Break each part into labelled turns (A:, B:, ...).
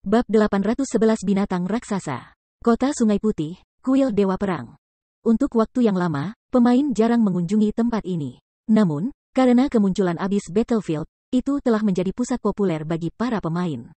A: Bab 811 Binatang Raksasa Kota Sungai Putih, Kuil Dewa Perang Untuk waktu yang lama, pemain jarang mengunjungi tempat ini. Namun, karena kemunculan abis Battlefield, itu telah menjadi pusat populer bagi para pemain.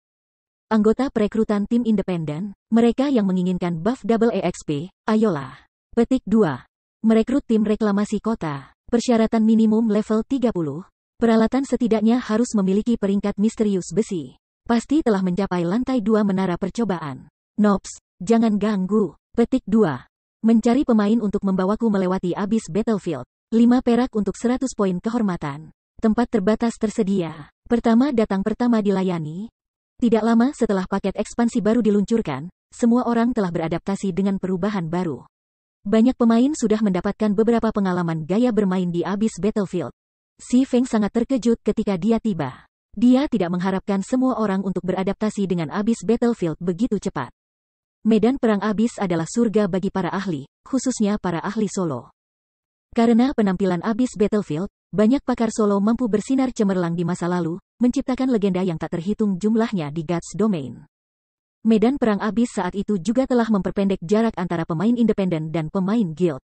A: Anggota perekrutan tim independen, mereka yang menginginkan buff double EXP, ayolah. Petik 2 merekrut tim reklamasi kota. Persyaratan minimum level 30. Peralatan setidaknya harus memiliki peringkat misterius besi. Pasti telah mencapai lantai dua menara percobaan. Nops, jangan ganggu. Petik 2. Mencari pemain untuk membawaku melewati abis battlefield. 5 perak untuk 100 poin kehormatan. Tempat terbatas tersedia. Pertama datang pertama dilayani. Tidak lama setelah paket ekspansi baru diluncurkan, semua orang telah beradaptasi dengan perubahan baru. Banyak pemain sudah mendapatkan beberapa pengalaman gaya bermain di abis Battlefield. Si Feng sangat terkejut ketika dia tiba. Dia tidak mengharapkan semua orang untuk beradaptasi dengan abis Battlefield begitu cepat. Medan perang abis adalah surga bagi para ahli, khususnya para ahli solo. Karena penampilan abis Battlefield, banyak pakar solo mampu bersinar cemerlang di masa lalu, menciptakan legenda yang tak terhitung jumlahnya di Gods Domain. Medan perang abis saat itu juga telah memperpendek jarak antara pemain independen dan pemain guild.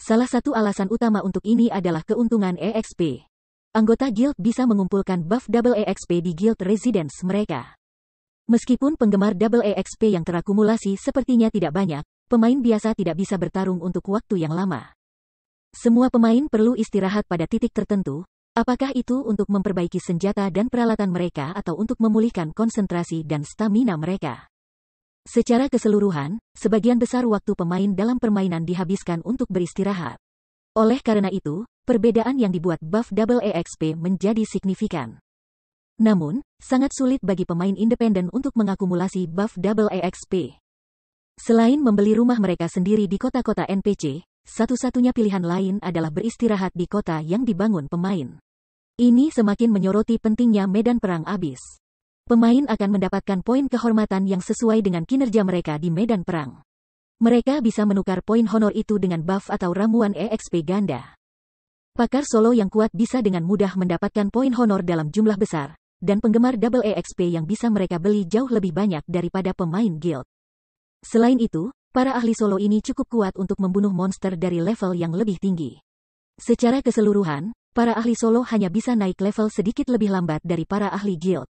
A: Salah satu alasan utama untuk ini adalah keuntungan EXP. Anggota guild bisa mengumpulkan buff double EXP di guild residence mereka. Meskipun penggemar double EXP yang terakumulasi sepertinya tidak banyak, pemain biasa tidak bisa bertarung untuk waktu yang lama. Semua pemain perlu istirahat pada titik tertentu, Apakah itu untuk memperbaiki senjata dan peralatan mereka atau untuk memulihkan konsentrasi dan stamina mereka? Secara keseluruhan, sebagian besar waktu pemain dalam permainan dihabiskan untuk beristirahat. Oleh karena itu, perbedaan yang dibuat buff double EXP menjadi signifikan. Namun, sangat sulit bagi pemain independen untuk mengakumulasi buff double EXP. Selain membeli rumah mereka sendiri di kota-kota NPC, satu-satunya pilihan lain adalah beristirahat di kota yang dibangun pemain. Ini semakin menyoroti pentingnya medan perang abis. Pemain akan mendapatkan poin kehormatan yang sesuai dengan kinerja mereka di medan perang. Mereka bisa menukar poin honor itu dengan buff atau ramuan EXP ganda. Pakar solo yang kuat bisa dengan mudah mendapatkan poin honor dalam jumlah besar, dan penggemar double EXP yang bisa mereka beli jauh lebih banyak daripada pemain guild. Selain itu, para ahli solo ini cukup kuat untuk membunuh monster dari level yang lebih tinggi. Secara keseluruhan, para ahli solo hanya bisa naik level sedikit lebih lambat dari para ahli guild.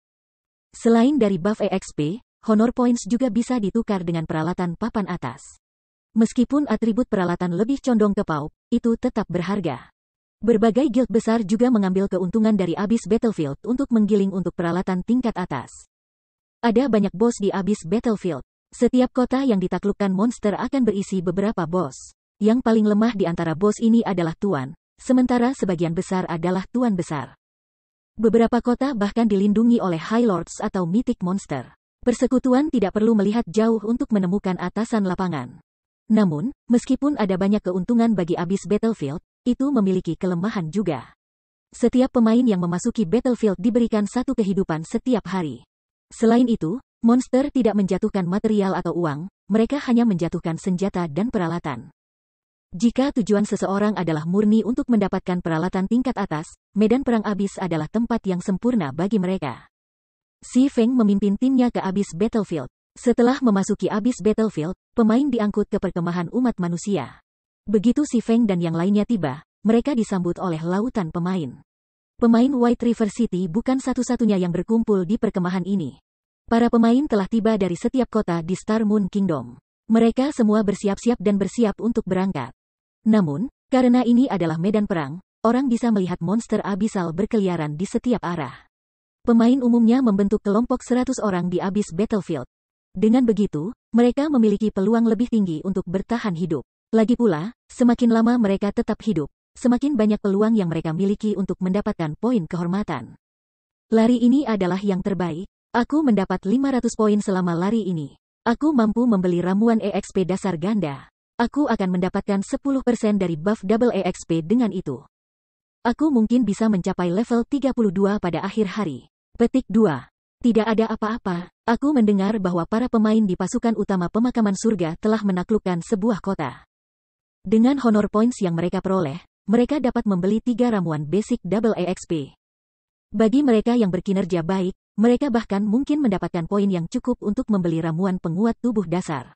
A: Selain dari buff EXP, honor points juga bisa ditukar dengan peralatan papan atas. Meskipun atribut peralatan lebih condong ke pau, itu tetap berharga. Berbagai guild besar juga mengambil keuntungan dari Abyss Battlefield untuk menggiling untuk peralatan tingkat atas. Ada banyak bos di Abyss Battlefield. Setiap kota yang ditaklukkan monster akan berisi beberapa bos. Yang paling lemah di antara bos ini adalah Tuan, sementara sebagian besar adalah tuan besar. Beberapa kota bahkan dilindungi oleh High Lords atau Mythic Monster. Persekutuan tidak perlu melihat jauh untuk menemukan atasan lapangan. Namun, meskipun ada banyak keuntungan bagi abis Battlefield, itu memiliki kelemahan juga. Setiap pemain yang memasuki Battlefield diberikan satu kehidupan setiap hari. Selain itu, monster tidak menjatuhkan material atau uang, mereka hanya menjatuhkan senjata dan peralatan. Jika tujuan seseorang adalah murni untuk mendapatkan peralatan tingkat atas, medan perang abis adalah tempat yang sempurna bagi mereka. Si Feng memimpin timnya ke abis battlefield. Setelah memasuki abis battlefield, pemain diangkut ke perkemahan umat manusia. Begitu si Feng dan yang lainnya tiba, mereka disambut oleh lautan pemain. Pemain White River City bukan satu-satunya yang berkumpul di perkemahan ini. Para pemain telah tiba dari setiap kota di Star Moon Kingdom. Mereka semua bersiap-siap dan bersiap untuk berangkat. Namun, karena ini adalah medan perang, orang bisa melihat monster abisal berkeliaran di setiap arah. Pemain umumnya membentuk kelompok 100 orang di abis battlefield. Dengan begitu, mereka memiliki peluang lebih tinggi untuk bertahan hidup. Lagi pula, semakin lama mereka tetap hidup, semakin banyak peluang yang mereka miliki untuk mendapatkan poin kehormatan. Lari ini adalah yang terbaik. Aku mendapat 500 poin selama lari ini. Aku mampu membeli ramuan EXP dasar ganda. Aku akan mendapatkan 10% dari buff double EXP dengan itu. Aku mungkin bisa mencapai level 32 pada akhir hari. Petik 2. Tidak ada apa-apa, aku mendengar bahwa para pemain di pasukan utama pemakaman surga telah menaklukkan sebuah kota. Dengan honor points yang mereka peroleh, mereka dapat membeli tiga ramuan basic double EXP. Bagi mereka yang berkinerja baik, mereka bahkan mungkin mendapatkan poin yang cukup untuk membeli ramuan penguat tubuh dasar.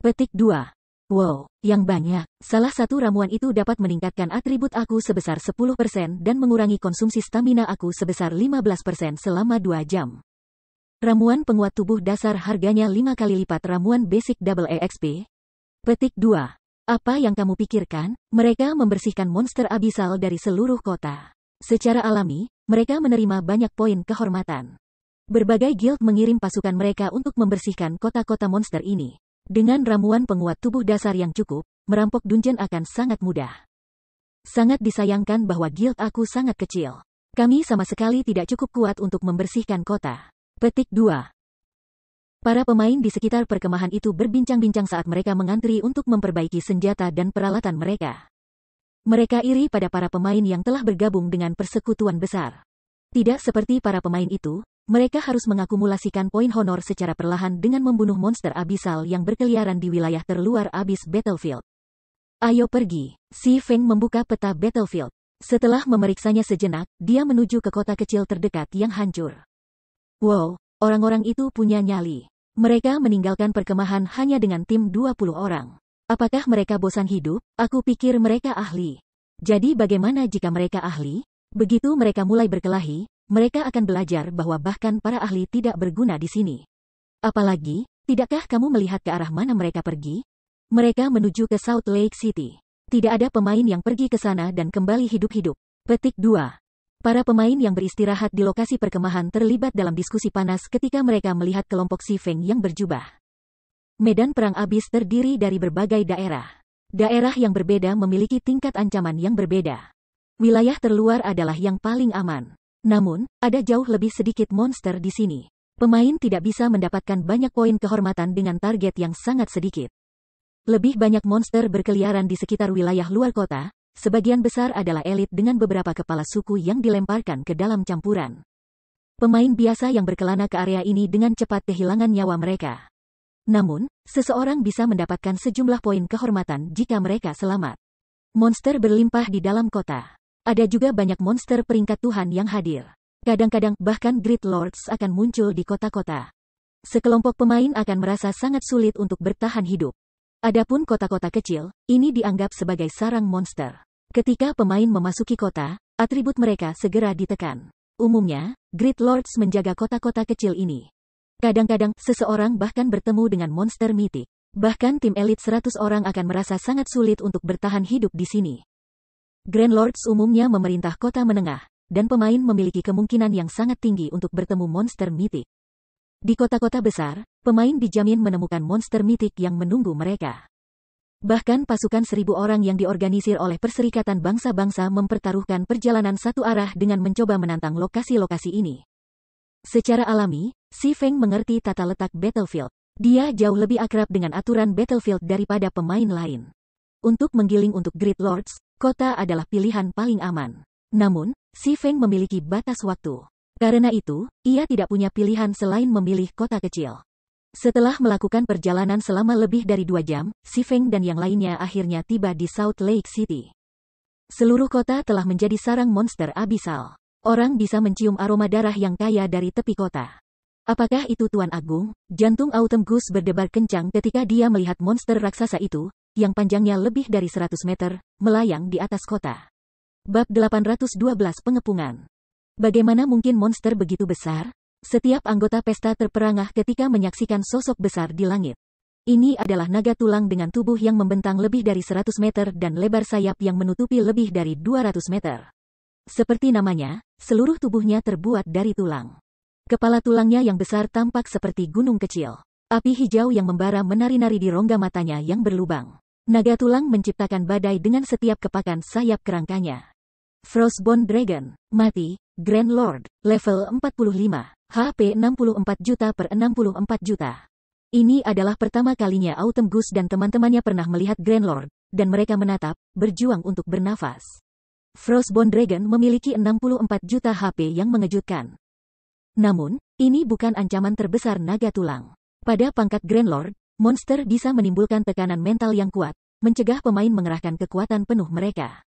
A: Petik 2. Wow, yang banyak. Salah satu ramuan itu dapat meningkatkan atribut aku sebesar 10% dan mengurangi konsumsi stamina aku sebesar 15% selama 2 jam. Ramuan penguat tubuh dasar harganya 5 kali lipat ramuan basic double EXP. Petik 2. Apa yang kamu pikirkan? Mereka membersihkan monster abisal dari seluruh kota. Secara alami, mereka menerima banyak poin kehormatan. Berbagai guild mengirim pasukan mereka untuk membersihkan kota-kota monster ini. Dengan ramuan penguat tubuh dasar yang cukup, merampok dungeon akan sangat mudah. Sangat disayangkan bahwa guild aku sangat kecil. Kami sama sekali tidak cukup kuat untuk membersihkan kota. Petik 2. Para pemain di sekitar perkemahan itu berbincang-bincang saat mereka mengantri untuk memperbaiki senjata dan peralatan mereka. Mereka iri pada para pemain yang telah bergabung dengan persekutuan besar. Tidak seperti para pemain itu, mereka harus mengakumulasikan poin honor secara perlahan dengan membunuh monster abisal yang berkeliaran di wilayah terluar abis battlefield. Ayo pergi. Si Feng membuka peta battlefield. Setelah memeriksanya sejenak, dia menuju ke kota kecil terdekat yang hancur. Wow, orang-orang itu punya nyali. Mereka meninggalkan perkemahan hanya dengan tim 20 orang. Apakah mereka bosan hidup? Aku pikir mereka ahli. Jadi bagaimana jika mereka ahli? Begitu mereka mulai berkelahi, mereka akan belajar bahwa bahkan para ahli tidak berguna di sini. Apalagi, tidakkah kamu melihat ke arah mana mereka pergi? Mereka menuju ke South Lake City. Tidak ada pemain yang pergi ke sana dan kembali hidup-hidup. Petik 2. Para pemain yang beristirahat di lokasi perkemahan terlibat dalam diskusi panas ketika mereka melihat kelompok Si Feng yang berjubah. Medan perang abis terdiri dari berbagai daerah. Daerah yang berbeda memiliki tingkat ancaman yang berbeda. Wilayah terluar adalah yang paling aman. Namun, ada jauh lebih sedikit monster di sini. Pemain tidak bisa mendapatkan banyak poin kehormatan dengan target yang sangat sedikit. Lebih banyak monster berkeliaran di sekitar wilayah luar kota, sebagian besar adalah elit dengan beberapa kepala suku yang dilemparkan ke dalam campuran. Pemain biasa yang berkelana ke area ini dengan cepat kehilangan nyawa mereka. Namun, seseorang bisa mendapatkan sejumlah poin kehormatan jika mereka selamat. Monster berlimpah di dalam kota. Ada juga banyak monster peringkat Tuhan yang hadir. Kadang-kadang, bahkan Great Lords akan muncul di kota-kota. Sekelompok pemain akan merasa sangat sulit untuk bertahan hidup. Adapun kota-kota kecil, ini dianggap sebagai sarang monster. Ketika pemain memasuki kota, atribut mereka segera ditekan. Umumnya, Great Lords menjaga kota-kota kecil ini. Kadang-kadang, seseorang bahkan bertemu dengan monster mitik. Bahkan tim elit 100 orang akan merasa sangat sulit untuk bertahan hidup di sini. Grand Lords umumnya memerintah kota menengah, dan pemain memiliki kemungkinan yang sangat tinggi untuk bertemu monster mitik. Di kota-kota besar, pemain dijamin menemukan monster mitik yang menunggu mereka. Bahkan pasukan seribu orang yang diorganisir oleh Perserikatan Bangsa-Bangsa mempertaruhkan perjalanan satu arah dengan mencoba menantang lokasi-lokasi ini. Secara alami, Si Feng mengerti tata letak Battlefield. Dia jauh lebih akrab dengan aturan Battlefield daripada pemain lain. Untuk menggiling untuk Great Lords, kota adalah pilihan paling aman. Namun, Si Feng memiliki batas waktu. Karena itu, ia tidak punya pilihan selain memilih kota kecil. Setelah melakukan perjalanan selama lebih dari dua jam, Si Feng dan yang lainnya akhirnya tiba di South Lake City. Seluruh kota telah menjadi sarang monster abisal. Orang bisa mencium aroma darah yang kaya dari tepi kota. Apakah itu Tuan Agung? Jantung Autumn Goose berdebar kencang ketika dia melihat monster raksasa itu, yang panjangnya lebih dari 100 meter, melayang di atas kota. Bab 812 Pengepungan Bagaimana mungkin monster begitu besar? Setiap anggota pesta terperangah ketika menyaksikan sosok besar di langit. Ini adalah naga tulang dengan tubuh yang membentang lebih dari 100 meter dan lebar sayap yang menutupi lebih dari 200 meter. Seperti namanya, seluruh tubuhnya terbuat dari tulang. Kepala tulangnya yang besar tampak seperti gunung kecil. Api hijau yang membara menari-nari di rongga matanya yang berlubang. Naga tulang menciptakan badai dengan setiap kepakan sayap kerangkanya. Frostborn Dragon, mati, Grand Lord, level 45, HP 64 juta per 64 juta. Ini adalah pertama kalinya Autumn Goose dan teman-temannya pernah melihat Grand Lord, dan mereka menatap, berjuang untuk bernafas. Frostborn Dragon memiliki 64 juta HP yang mengejutkan. Namun, ini bukan ancaman terbesar naga tulang. Pada pangkat Grand Lord, Monster bisa menimbulkan tekanan mental yang kuat, mencegah pemain mengerahkan kekuatan penuh mereka.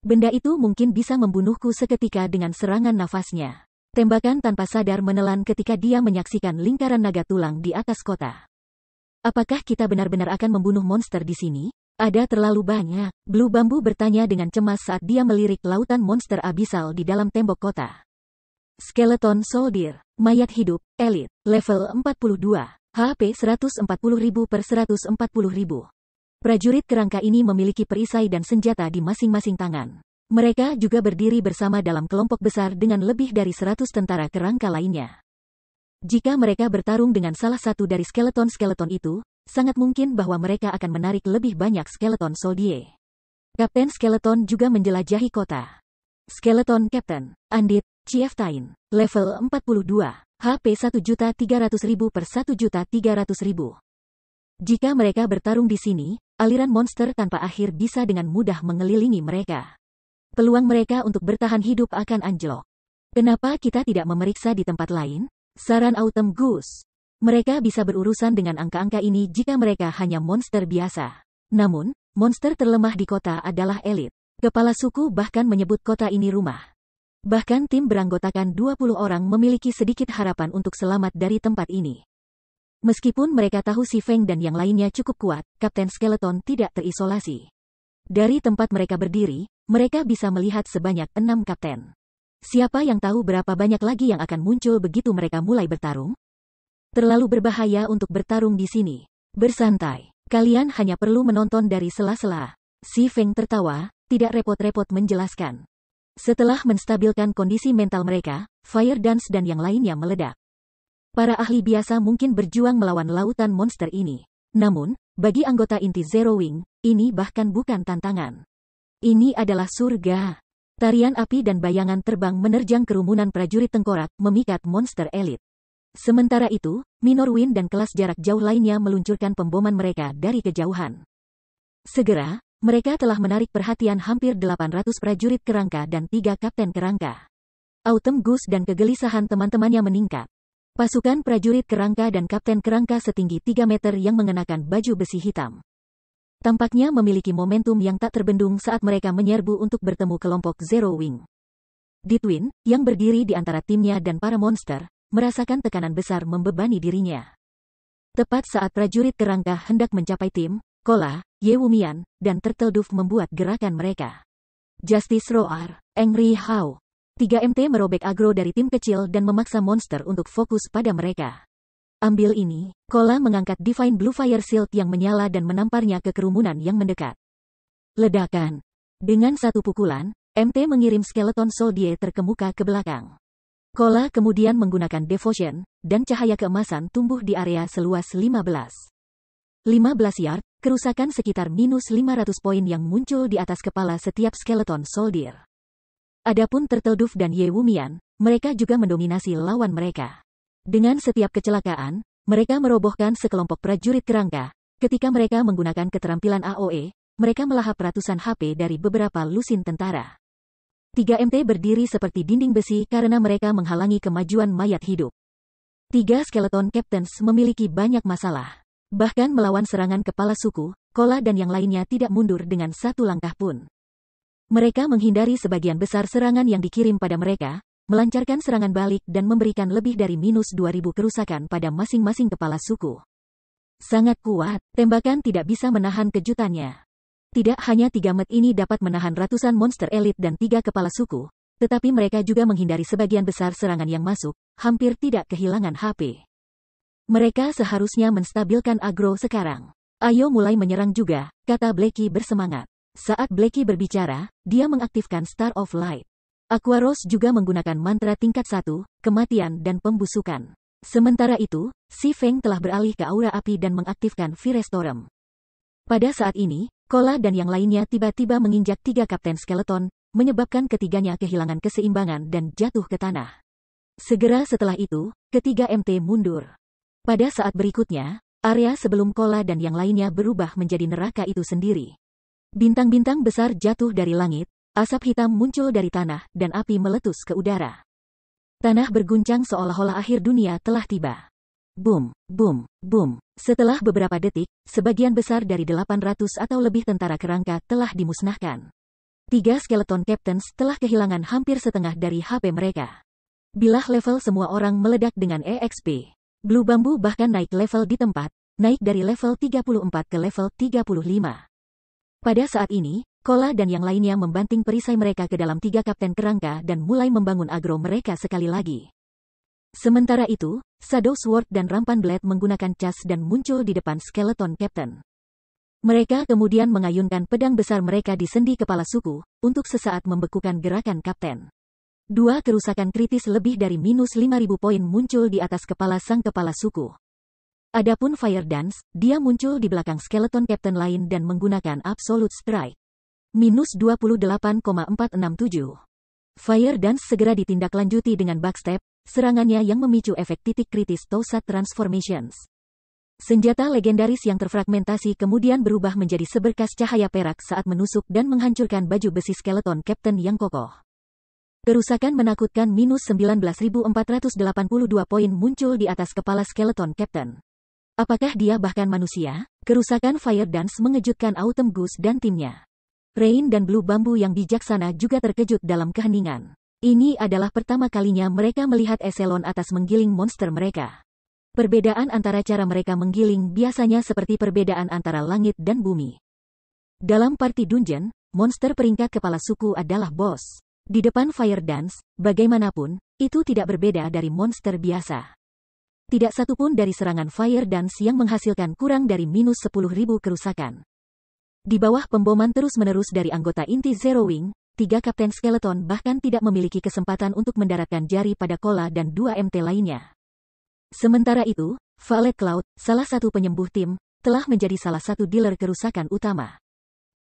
A: Benda itu mungkin bisa membunuhku seketika dengan serangan nafasnya. Tembakan tanpa sadar menelan ketika dia menyaksikan lingkaran naga tulang di atas kota. Apakah kita benar-benar akan membunuh monster di sini? Ada terlalu banyak, Blue Bambu bertanya dengan cemas saat dia melirik lautan monster abisal di dalam tembok kota. Skeleton Soldier, Mayat Hidup, Elite, Level 42. HP 140.000 per 140.000. Prajurit kerangka ini memiliki perisai dan senjata di masing-masing tangan. Mereka juga berdiri bersama dalam kelompok besar dengan lebih dari 100 tentara kerangka lainnya. Jika mereka bertarung dengan salah satu dari skeleton-skeleton itu, sangat mungkin bahwa mereka akan menarik lebih banyak skeleton soldier. Kapten Skeleton juga menjelajahi kota. Skeleton Captain, Andit, Cf time level 42, HP 1.300.000 per 1.300.000. Jika mereka bertarung di sini, aliran monster tanpa akhir bisa dengan mudah mengelilingi mereka. Peluang mereka untuk bertahan hidup akan anjlok. Kenapa kita tidak memeriksa di tempat lain? Saran Autumn Goose. Mereka bisa berurusan dengan angka-angka ini jika mereka hanya monster biasa. Namun, monster terlemah di kota adalah elit. Kepala suku bahkan menyebut kota ini rumah. Bahkan tim beranggotakan 20 orang memiliki sedikit harapan untuk selamat dari tempat ini. Meskipun mereka tahu si Feng dan yang lainnya cukup kuat, Kapten Skeleton tidak terisolasi. Dari tempat mereka berdiri, mereka bisa melihat sebanyak enam kapten. Siapa yang tahu berapa banyak lagi yang akan muncul begitu mereka mulai bertarung? Terlalu berbahaya untuk bertarung di sini. Bersantai. Kalian hanya perlu menonton dari sela-sela. Si Feng tertawa, tidak repot-repot menjelaskan. Setelah menstabilkan kondisi mental mereka, Fire Dance dan yang lainnya meledak. Para ahli biasa mungkin berjuang melawan lautan monster ini. Namun, bagi anggota inti Zero Wing, ini bahkan bukan tantangan. Ini adalah surga. Tarian api dan bayangan terbang menerjang kerumunan prajurit tengkorak memikat monster elit. Sementara itu, Minor Win dan kelas jarak jauh lainnya meluncurkan pemboman mereka dari kejauhan. Segera, mereka telah menarik perhatian hampir 800 prajurit kerangka dan tiga kapten kerangka. Autumn Gus dan kegelisahan teman-temannya meningkat. Pasukan prajurit kerangka dan kapten kerangka setinggi 3 meter yang mengenakan baju besi hitam. Tampaknya memiliki momentum yang tak terbendung saat mereka menyerbu untuk bertemu kelompok Zero Wing. Ditwin, yang berdiri di antara timnya dan para monster, merasakan tekanan besar membebani dirinya. Tepat saat prajurit kerangka hendak mencapai tim, Kola, Wumian, dan Dove membuat gerakan mereka. Justice Roar, Angry Hao. 3MT merobek agro dari tim kecil dan memaksa monster untuk fokus pada mereka. Ambil ini, Kola mengangkat Divine Blue Fire Shield yang menyala dan menamparnya ke kerumunan yang mendekat. Ledakan. Dengan satu pukulan, MT mengirim skeleton Soldier terkemuka ke belakang. Kola kemudian menggunakan Devotion, dan cahaya keemasan tumbuh di area seluas 15. 15 yard, kerusakan sekitar minus 500 poin yang muncul di atas kepala setiap skeleton soldier. Adapun Turtle Dove dan Ye Wumian, mereka juga mendominasi lawan mereka. Dengan setiap kecelakaan, mereka merobohkan sekelompok prajurit kerangka. Ketika mereka menggunakan keterampilan AOE, mereka melahap ratusan HP dari beberapa lusin tentara. Tiga mt berdiri seperti dinding besi karena mereka menghalangi kemajuan mayat hidup. Tiga skeleton captains memiliki banyak masalah. Bahkan melawan serangan kepala suku, Kola dan yang lainnya tidak mundur dengan satu langkah pun. Mereka menghindari sebagian besar serangan yang dikirim pada mereka, melancarkan serangan balik dan memberikan lebih dari minus 2000 kerusakan pada masing-masing kepala suku. Sangat kuat, tembakan tidak bisa menahan kejutannya. Tidak hanya tiga met ini dapat menahan ratusan monster elit dan tiga kepala suku, tetapi mereka juga menghindari sebagian besar serangan yang masuk, hampir tidak kehilangan HP. Mereka seharusnya menstabilkan agro sekarang. Ayo mulai menyerang juga, kata Blakey bersemangat. Saat Blakey berbicara, dia mengaktifkan Star of Light. Aquaros juga menggunakan mantra tingkat 1, kematian dan pembusukan. Sementara itu, Si Feng telah beralih ke aura api dan mengaktifkan Firestorm. Pada saat ini, Kola dan yang lainnya tiba-tiba menginjak tiga Kapten Skeleton, menyebabkan ketiganya kehilangan keseimbangan dan jatuh ke tanah. Segera setelah itu, ketiga MT mundur. Pada saat berikutnya, area sebelum kola dan yang lainnya berubah menjadi neraka itu sendiri. Bintang-bintang besar jatuh dari langit, asap hitam muncul dari tanah, dan api meletus ke udara. Tanah berguncang seolah-olah akhir dunia telah tiba. Boom, boom, boom. Setelah beberapa detik, sebagian besar dari 800 atau lebih tentara kerangka telah dimusnahkan. Tiga skeleton captains telah kehilangan hampir setengah dari HP mereka. Bilah level semua orang meledak dengan EXP. Blue Bambu bahkan naik level di tempat, naik dari level 34 ke level 35. Pada saat ini, Kola dan yang lainnya membanting perisai mereka ke dalam tiga kapten kerangka dan mulai membangun agro mereka sekali lagi. Sementara itu, Shadow Sword dan Rampan Blade menggunakan cas dan muncul di depan skeleton Captain. Mereka kemudian mengayunkan pedang besar mereka di sendi kepala suku, untuk sesaat membekukan gerakan Kapten. Dua kerusakan kritis lebih dari minus 5.000 poin muncul di atas kepala sang kepala suku. Adapun Fire Dance, dia muncul di belakang skeleton Captain lain dan menggunakan Absolute Strike. Minus 28,467. Fire Dance segera ditindaklanjuti dengan backstep, serangannya yang memicu efek titik kritis Tosat Transformations. Senjata legendaris yang terfragmentasi kemudian berubah menjadi seberkas cahaya perak saat menusuk dan menghancurkan baju besi skeleton Captain yang kokoh. Kerusakan menakutkan minus 19.482 poin muncul di atas kepala skeleton Captain. Apakah dia bahkan manusia? Kerusakan Fire Dance mengejutkan Autumn Goose dan timnya. Rain dan Blue Bambu yang bijaksana juga terkejut dalam keheningan. Ini adalah pertama kalinya mereka melihat eselon atas menggiling monster mereka. Perbedaan antara cara mereka menggiling biasanya seperti perbedaan antara langit dan bumi. Dalam party dungeon, monster peringkat kepala suku adalah boss. Di depan fire dance, bagaimanapun, itu tidak berbeda dari monster biasa. Tidak satupun dari serangan fire dance yang menghasilkan kurang dari minus ribu kerusakan. Di bawah pemboman terus-menerus dari anggota inti Zero Wing, tiga Kapten Skeleton bahkan tidak memiliki kesempatan untuk mendaratkan jari pada Kola dan dua MT lainnya. Sementara itu, Valet Cloud, salah satu penyembuh tim, telah menjadi salah satu dealer kerusakan utama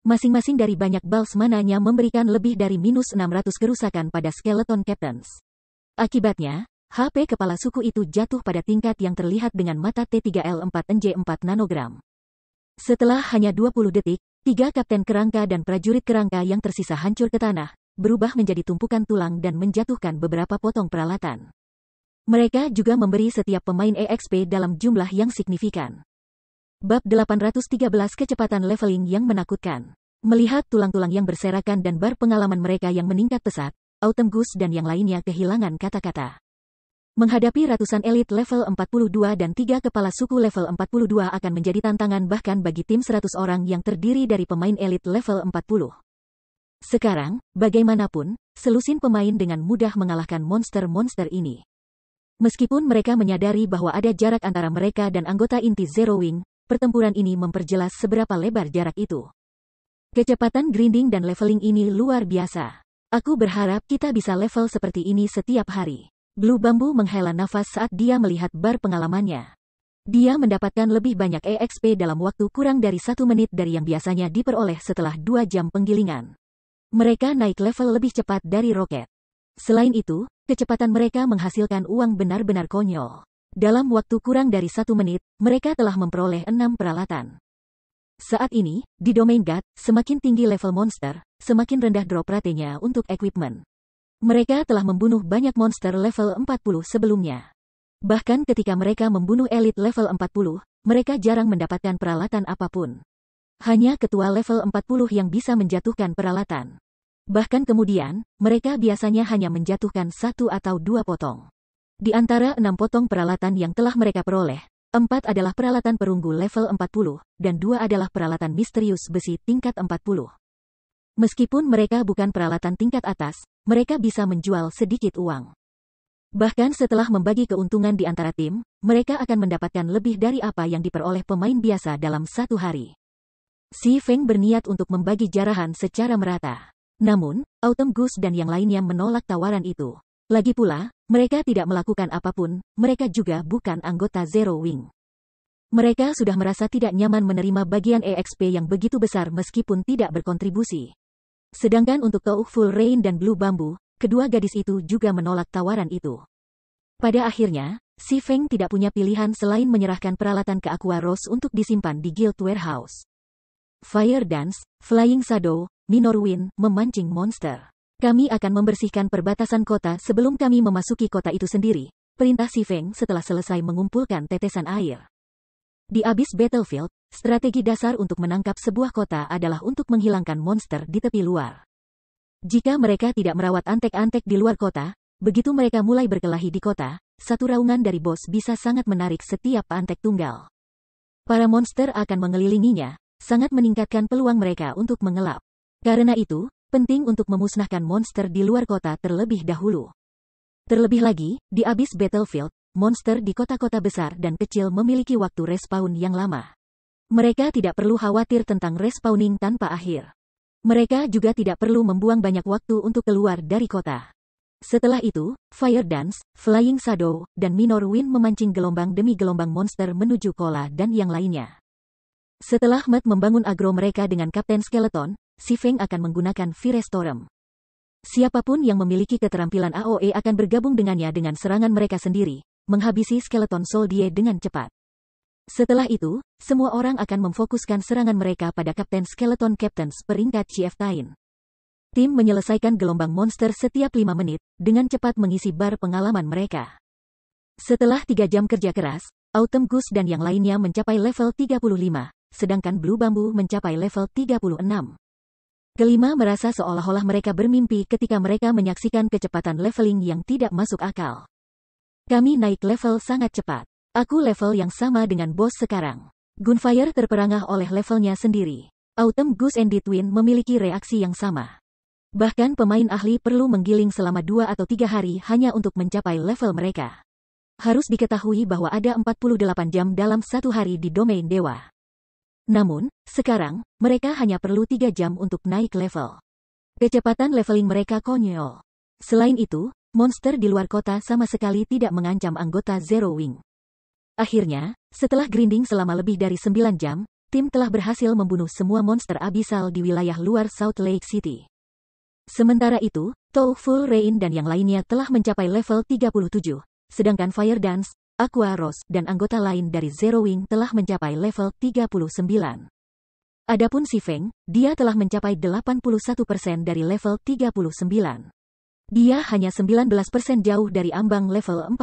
A: masing-masing dari banyak bals mananya memberikan lebih dari minus 600 kerusakan pada skeleton captains. Akibatnya, HP kepala suku itu jatuh pada tingkat yang terlihat dengan mata T3L4NJ4 nanogram. Setelah hanya 20 detik, tiga kapten kerangka dan prajurit kerangka yang tersisa hancur ke tanah, berubah menjadi tumpukan tulang dan menjatuhkan beberapa potong peralatan. Mereka juga memberi setiap pemain EXP dalam jumlah yang signifikan. Bab 813 Kecepatan leveling yang menakutkan. Melihat tulang-tulang yang berserakan dan bar pengalaman mereka yang meningkat pesat, Autumn Goose dan yang lainnya kehilangan kata-kata. Menghadapi ratusan elit level 42 dan tiga kepala suku level 42 akan menjadi tantangan bahkan bagi tim 100 orang yang terdiri dari pemain elit level 40. Sekarang, bagaimanapun, selusin pemain dengan mudah mengalahkan monster-monster ini. Meskipun mereka menyadari bahwa ada jarak antara mereka dan anggota inti Zero Wing, pertempuran ini memperjelas seberapa lebar jarak itu. Kecepatan grinding dan leveling ini luar biasa. Aku berharap kita bisa level seperti ini setiap hari. Blue bambu menghela nafas saat dia melihat bar pengalamannya. Dia mendapatkan lebih banyak EXP dalam waktu kurang dari satu menit dari yang biasanya diperoleh setelah dua jam penggilingan. Mereka naik level lebih cepat dari roket. Selain itu, kecepatan mereka menghasilkan uang benar-benar konyol. Dalam waktu kurang dari satu menit, mereka telah memperoleh enam peralatan. Saat ini, di domain God, semakin tinggi level monster, semakin rendah drop ratenya untuk equipment. Mereka telah membunuh banyak monster level 40 sebelumnya. Bahkan ketika mereka membunuh elit level 40, mereka jarang mendapatkan peralatan apapun. Hanya ketua level 40 yang bisa menjatuhkan peralatan. Bahkan kemudian, mereka biasanya hanya menjatuhkan satu atau dua potong. Di antara enam potong peralatan yang telah mereka peroleh, empat adalah peralatan perunggu level 40, dan dua adalah peralatan misterius besi tingkat 40. Meskipun mereka bukan peralatan tingkat atas, mereka bisa menjual sedikit uang. Bahkan setelah membagi keuntungan di antara tim, mereka akan mendapatkan lebih dari apa yang diperoleh pemain biasa dalam satu hari. Si Feng berniat untuk membagi jarahan secara merata. Namun, Autumn Goose dan yang lainnya menolak tawaran itu. Lagi pula, mereka tidak melakukan apapun, mereka juga bukan anggota Zero Wing. Mereka sudah merasa tidak nyaman menerima bagian EXP yang begitu besar meskipun tidak berkontribusi. Sedangkan untuk Full Rain dan Blue Bambu, kedua gadis itu juga menolak tawaran itu. Pada akhirnya, Si Feng tidak punya pilihan selain menyerahkan peralatan ke Aqua Rose untuk disimpan di Guild Warehouse. Fire Dance, Flying Shadow, Minor Wind memancing monster. Kami akan membersihkan perbatasan kota sebelum kami memasuki kota itu sendiri, perintah Si Feng setelah selesai mengumpulkan tetesan air. Di abis battlefield, strategi dasar untuk menangkap sebuah kota adalah untuk menghilangkan monster di tepi luar. Jika mereka tidak merawat antek-antek di luar kota, begitu mereka mulai berkelahi di kota, satu raungan dari bos bisa sangat menarik setiap antek tunggal. Para monster akan mengelilinginya, sangat meningkatkan peluang mereka untuk mengelap. Karena itu, penting untuk memusnahkan monster di luar kota terlebih dahulu. Terlebih lagi, di abis battlefield, monster di kota-kota besar dan kecil memiliki waktu respawn yang lama. Mereka tidak perlu khawatir tentang respawning tanpa akhir. Mereka juga tidak perlu membuang banyak waktu untuk keluar dari kota. Setelah itu, Fire Dance, Flying Shadow, dan Minor Wind memancing gelombang demi gelombang monster menuju Kola dan yang lainnya. Setelah Matt membangun agro mereka dengan Kapten Skeleton, Si Feng akan menggunakan Firestorm. Siapapun yang memiliki keterampilan AOE akan bergabung dengannya dengan serangan mereka sendiri, menghabisi skeleton Soul Die dengan cepat. Setelah itu, semua orang akan memfokuskan serangan mereka pada Kapten Skeleton Captains peringkat CF Tain. Tim menyelesaikan gelombang monster setiap 5 menit, dengan cepat mengisi bar pengalaman mereka. Setelah tiga jam kerja keras, Autumn Goose dan yang lainnya mencapai level 35, sedangkan Blue Bambu mencapai level 36. Kelima merasa seolah-olah mereka bermimpi ketika mereka menyaksikan kecepatan leveling yang tidak masuk akal. Kami naik level sangat cepat. Aku level yang sama dengan bos sekarang. Gunfire terperangah oleh levelnya sendiri. Autumn Goose and the Twin memiliki reaksi yang sama. Bahkan pemain ahli perlu menggiling selama dua atau tiga hari hanya untuk mencapai level mereka. Harus diketahui bahwa ada 48 jam dalam satu hari di domain dewa. Namun, sekarang, mereka hanya perlu 3 jam untuk naik level. Kecepatan leveling mereka konyol. Selain itu, monster di luar kota sama sekali tidak mengancam anggota Zero Wing. Akhirnya, setelah grinding selama lebih dari 9 jam, tim telah berhasil membunuh semua monster abisal di wilayah luar South Lake City. Sementara itu, Toll Full Rain dan yang lainnya telah mencapai level 37, sedangkan Fire Dance Aquaros, dan anggota lain dari Zero Wing telah mencapai level 39. Adapun si Feng, dia telah mencapai 81% persen dari level 39. Dia hanya 19% persen jauh dari ambang level 40.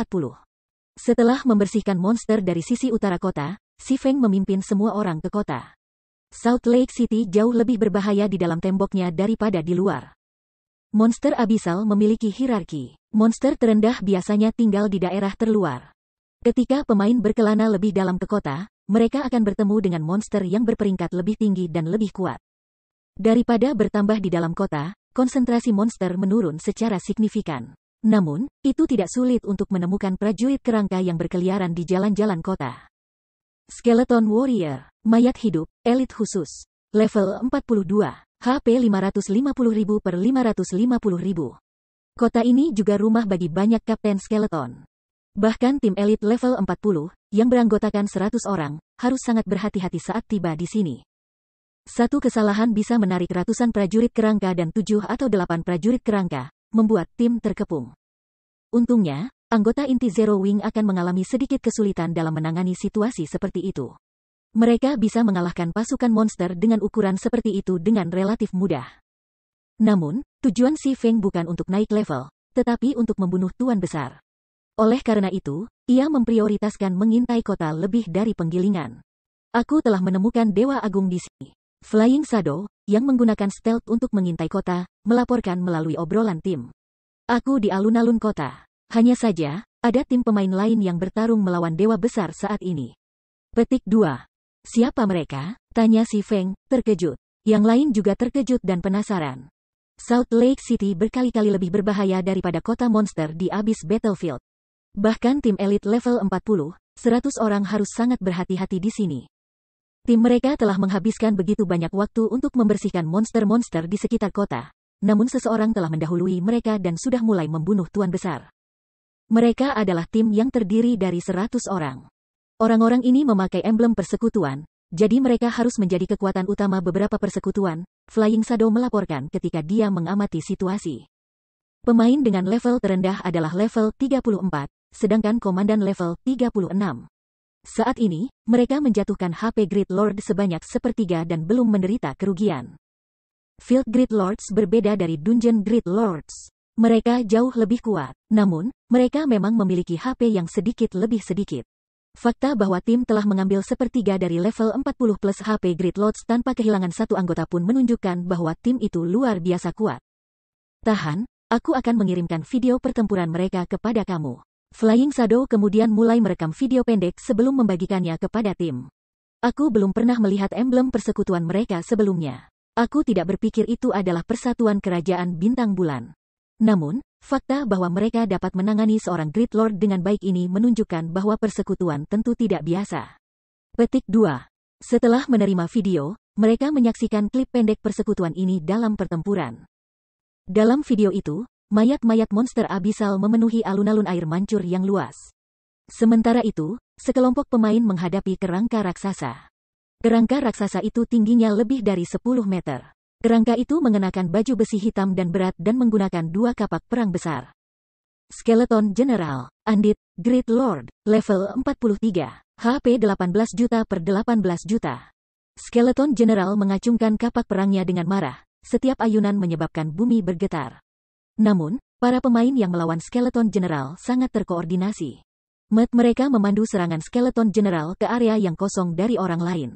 A: Setelah membersihkan monster dari sisi utara kota, si Feng memimpin semua orang ke kota. South Lake City jauh lebih berbahaya di dalam temboknya daripada di luar. Monster abisal memiliki hierarki. Monster terendah biasanya tinggal di daerah terluar. Ketika pemain berkelana lebih dalam ke kota, mereka akan bertemu dengan monster yang berperingkat lebih tinggi dan lebih kuat. Daripada bertambah di dalam kota, konsentrasi monster menurun secara signifikan. Namun, itu tidak sulit untuk menemukan prajurit kerangka yang berkeliaran di jalan-jalan kota. Skeleton Warrior, mayat hidup, elit khusus. Level 42, HP 550.000 per 550.000. Kota ini juga rumah bagi banyak Kapten Skeleton. Bahkan tim elit level 40, yang beranggotakan 100 orang, harus sangat berhati-hati saat tiba di sini. Satu kesalahan bisa menarik ratusan prajurit kerangka dan tujuh atau delapan prajurit kerangka, membuat tim terkepung. Untungnya, anggota inti Zero Wing akan mengalami sedikit kesulitan dalam menangani situasi seperti itu. Mereka bisa mengalahkan pasukan monster dengan ukuran seperti itu dengan relatif mudah. Namun, tujuan Si Feng bukan untuk naik level, tetapi untuk membunuh Tuan Besar. Oleh karena itu, ia memprioritaskan mengintai kota lebih dari penggilingan. Aku telah menemukan Dewa Agung di sini. Flying Shadow, yang menggunakan stealth untuk mengintai kota, melaporkan melalui obrolan tim. Aku di alun-alun kota. Hanya saja, ada tim pemain lain yang bertarung melawan dewa besar saat ini. Petik 2. Siapa mereka? Tanya si Feng, terkejut. Yang lain juga terkejut dan penasaran. South Lake City berkali-kali lebih berbahaya daripada kota monster di abis battlefield. Bahkan tim elit level 40, 100 orang harus sangat berhati-hati di sini. Tim mereka telah menghabiskan begitu banyak waktu untuk membersihkan monster-monster di sekitar kota. Namun seseorang telah mendahului mereka dan sudah mulai membunuh Tuan Besar. Mereka adalah tim yang terdiri dari 100 orang. Orang-orang ini memakai emblem persekutuan, jadi mereka harus menjadi kekuatan utama beberapa persekutuan, Flying Shadow melaporkan ketika dia mengamati situasi. Pemain dengan level terendah adalah level 34, sedangkan komandan level 36. Saat ini, mereka menjatuhkan HP Great Lord sebanyak sepertiga dan belum menderita kerugian. Field Great Lords berbeda dari Dungeon Great Lords. Mereka jauh lebih kuat, namun, mereka memang memiliki HP yang sedikit lebih sedikit. Fakta bahwa tim telah mengambil sepertiga dari level 40 plus HP Great Lords tanpa kehilangan satu anggota pun menunjukkan bahwa tim itu luar biasa kuat. Tahan, aku akan mengirimkan video pertempuran mereka kepada kamu. Flying Shadow kemudian mulai merekam video pendek sebelum membagikannya kepada tim. Aku belum pernah melihat emblem persekutuan mereka sebelumnya. Aku tidak berpikir itu adalah persatuan kerajaan bintang bulan. Namun, fakta bahwa mereka dapat menangani seorang Great Lord dengan baik ini menunjukkan bahwa persekutuan tentu tidak biasa. Petik 2. Setelah menerima video, mereka menyaksikan klip pendek persekutuan ini dalam pertempuran. Dalam video itu, Mayat-mayat monster abisal memenuhi alun-alun air mancur yang luas. Sementara itu, sekelompok pemain menghadapi kerangka raksasa. Kerangka raksasa itu tingginya lebih dari 10 meter. Kerangka itu mengenakan baju besi hitam dan berat dan menggunakan dua kapak perang besar. Skeleton General, Andit, Great Lord, level 43, HP 18 juta per 18 juta. Skeleton General mengacungkan kapak perangnya dengan marah, setiap ayunan menyebabkan bumi bergetar. Namun, para pemain yang melawan Skeleton General sangat terkoordinasi. Met mereka memandu serangan Skeleton General ke area yang kosong dari orang lain.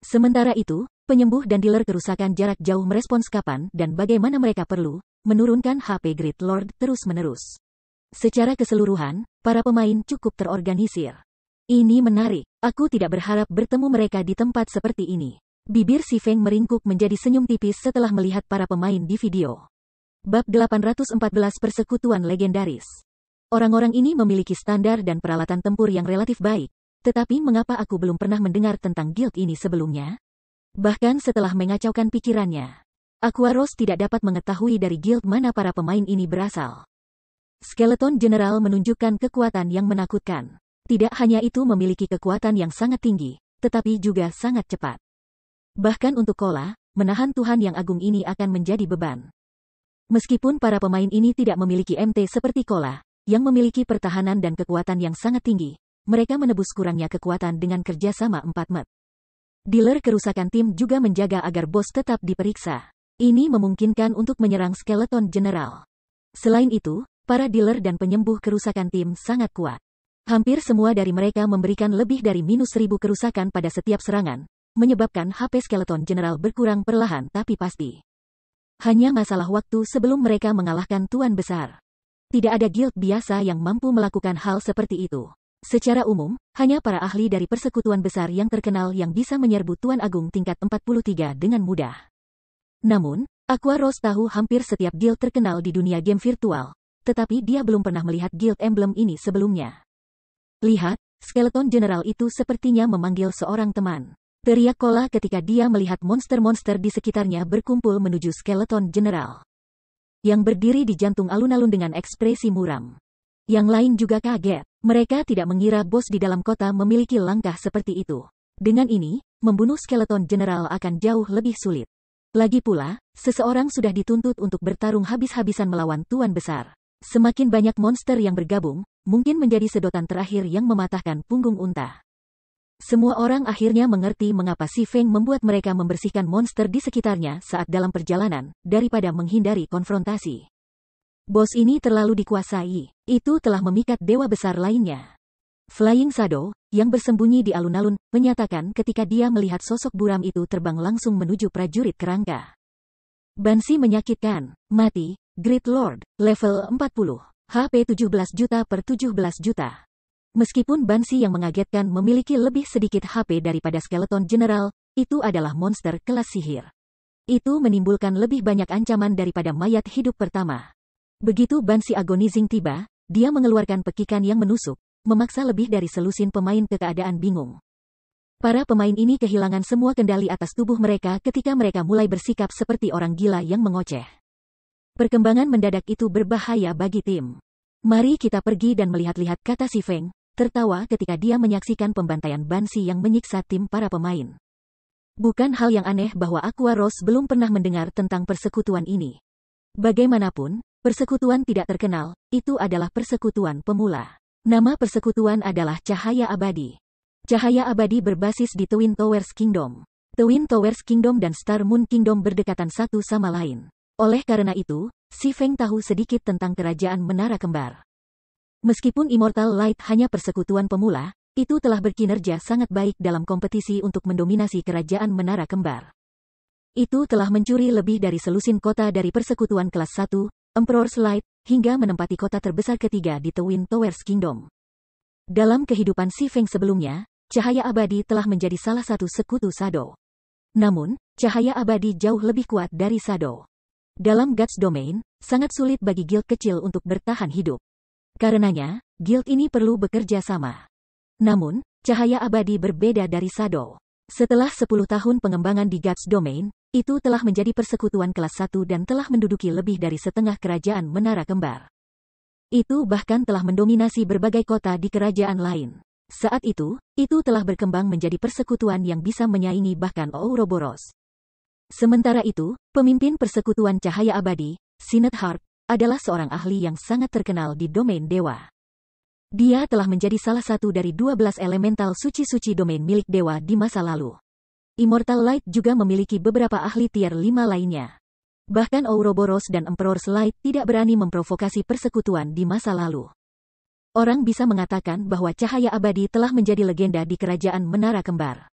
A: Sementara itu, penyembuh dan dealer kerusakan jarak jauh merespons kapan dan bagaimana mereka perlu, menurunkan HP Great Lord terus-menerus. Secara keseluruhan, para pemain cukup terorganisir. Ini menarik, aku tidak berharap bertemu mereka di tempat seperti ini. Bibir si Feng meringkuk menjadi senyum tipis setelah melihat para pemain di video. Bab 814 Persekutuan Legendaris Orang-orang ini memiliki standar dan peralatan tempur yang relatif baik, tetapi mengapa aku belum pernah mendengar tentang guild ini sebelumnya? Bahkan setelah mengacaukan pikirannya, Aquaros tidak dapat mengetahui dari guild mana para pemain ini berasal. Skeleton General menunjukkan kekuatan yang menakutkan. Tidak hanya itu memiliki kekuatan yang sangat tinggi, tetapi juga sangat cepat. Bahkan untuk Kola, menahan Tuhan yang agung ini akan menjadi beban. Meskipun para pemain ini tidak memiliki MT seperti Kola, yang memiliki pertahanan dan kekuatan yang sangat tinggi, mereka menebus kurangnya kekuatan dengan kerjasama 4 map. Dealer kerusakan tim juga menjaga agar bos tetap diperiksa. Ini memungkinkan untuk menyerang skeleton general. Selain itu, para dealer dan penyembuh kerusakan tim sangat kuat. Hampir semua dari mereka memberikan lebih dari minus seribu kerusakan pada setiap serangan, menyebabkan HP skeleton general berkurang perlahan tapi pasti. Hanya masalah waktu sebelum mereka mengalahkan Tuan Besar. Tidak ada guild biasa yang mampu melakukan hal seperti itu. Secara umum, hanya para ahli dari persekutuan besar yang terkenal yang bisa menyerbu Tuan Agung tingkat 43 dengan mudah. Namun, Aqua Rose tahu hampir setiap guild terkenal di dunia game virtual, tetapi dia belum pernah melihat guild emblem ini sebelumnya. Lihat, skeleton general itu sepertinya memanggil seorang teman. Teriak Kola ketika dia melihat monster-monster di sekitarnya berkumpul menuju skeleton general. Yang berdiri di jantung alun-alun dengan ekspresi muram. Yang lain juga kaget. Mereka tidak mengira bos di dalam kota memiliki langkah seperti itu. Dengan ini, membunuh skeleton general akan jauh lebih sulit. Lagi pula, seseorang sudah dituntut untuk bertarung habis-habisan melawan tuan besar. Semakin banyak monster yang bergabung, mungkin menjadi sedotan terakhir yang mematahkan punggung unta. Semua orang akhirnya mengerti mengapa Si Feng membuat mereka membersihkan monster di sekitarnya saat dalam perjalanan, daripada menghindari konfrontasi. Bos ini terlalu dikuasai, itu telah memikat dewa besar lainnya. Flying Shadow yang bersembunyi di alun-alun, menyatakan ketika dia melihat sosok buram itu terbang langsung menuju prajurit kerangka. Bansi menyakitkan, mati, Great Lord, level 40, HP 17 juta per 17 juta. Meskipun Bansi yang mengagetkan memiliki lebih sedikit HP daripada skeleton general, itu adalah monster kelas sihir. Itu menimbulkan lebih banyak ancaman daripada mayat hidup pertama. Begitu Bansi Agonizing tiba, dia mengeluarkan pekikan yang menusuk, memaksa lebih dari selusin pemain ke keadaan bingung. Para pemain ini kehilangan semua kendali atas tubuh mereka ketika mereka mulai bersikap seperti orang gila yang mengoceh. Perkembangan mendadak itu berbahaya bagi tim. Mari kita pergi dan melihat-lihat kata si Feng, tertawa ketika dia menyaksikan pembantaian Bansi yang menyiksa tim para pemain. Bukan hal yang aneh bahwa Aqua Rose belum pernah mendengar tentang persekutuan ini. Bagaimanapun, persekutuan tidak terkenal, itu adalah persekutuan pemula. Nama persekutuan adalah Cahaya Abadi. Cahaya Abadi berbasis di Twin Towers Kingdom. Twin Towers Kingdom dan Star Moon Kingdom berdekatan satu sama lain. Oleh karena itu, Si Feng tahu sedikit tentang kerajaan Menara Kembar. Meskipun Immortal Light hanya persekutuan pemula, itu telah berkinerja sangat baik dalam kompetisi untuk mendominasi kerajaan Menara Kembar. Itu telah mencuri lebih dari selusin kota dari persekutuan kelas 1, Emperor's Light, hingga menempati kota terbesar ketiga di Twin Towers Kingdom. Dalam kehidupan Si Feng sebelumnya, cahaya abadi telah menjadi salah satu sekutu Sado. Namun, cahaya abadi jauh lebih kuat dari Sado. Dalam Gods Domain, sangat sulit bagi guild kecil untuk bertahan hidup. Karenanya, guild ini perlu bekerja sama. Namun, cahaya abadi berbeda dari Sado. Setelah 10 tahun pengembangan di Guts Domain, itu telah menjadi persekutuan kelas 1 dan telah menduduki lebih dari setengah kerajaan Menara Kembar. Itu bahkan telah mendominasi berbagai kota di kerajaan lain. Saat itu, itu telah berkembang menjadi persekutuan yang bisa menyaingi bahkan Ouroboros. Sementara itu, pemimpin persekutuan cahaya abadi, Sinet Harp, adalah seorang ahli yang sangat terkenal di domain dewa. Dia telah menjadi salah satu dari 12 elemental suci-suci domain milik dewa di masa lalu. Immortal Light juga memiliki beberapa ahli tier 5 lainnya. Bahkan Ouroboros dan Emperor's Light tidak berani memprovokasi persekutuan di masa lalu. Orang bisa mengatakan bahwa cahaya abadi telah menjadi legenda di kerajaan Menara Kembar.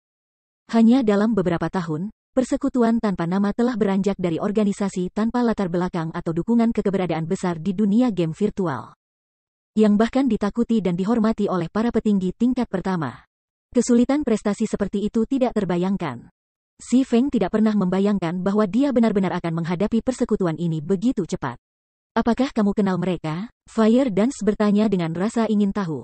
A: Hanya dalam beberapa tahun, persekutuan tanpa nama telah beranjak dari organisasi tanpa latar belakang atau dukungan keberadaan besar di dunia game virtual. Yang bahkan ditakuti dan dihormati oleh para petinggi tingkat pertama. Kesulitan prestasi seperti itu tidak terbayangkan. Si Feng tidak pernah membayangkan bahwa dia benar-benar akan menghadapi persekutuan ini begitu cepat. Apakah kamu kenal mereka? Fire Dance bertanya dengan rasa ingin tahu.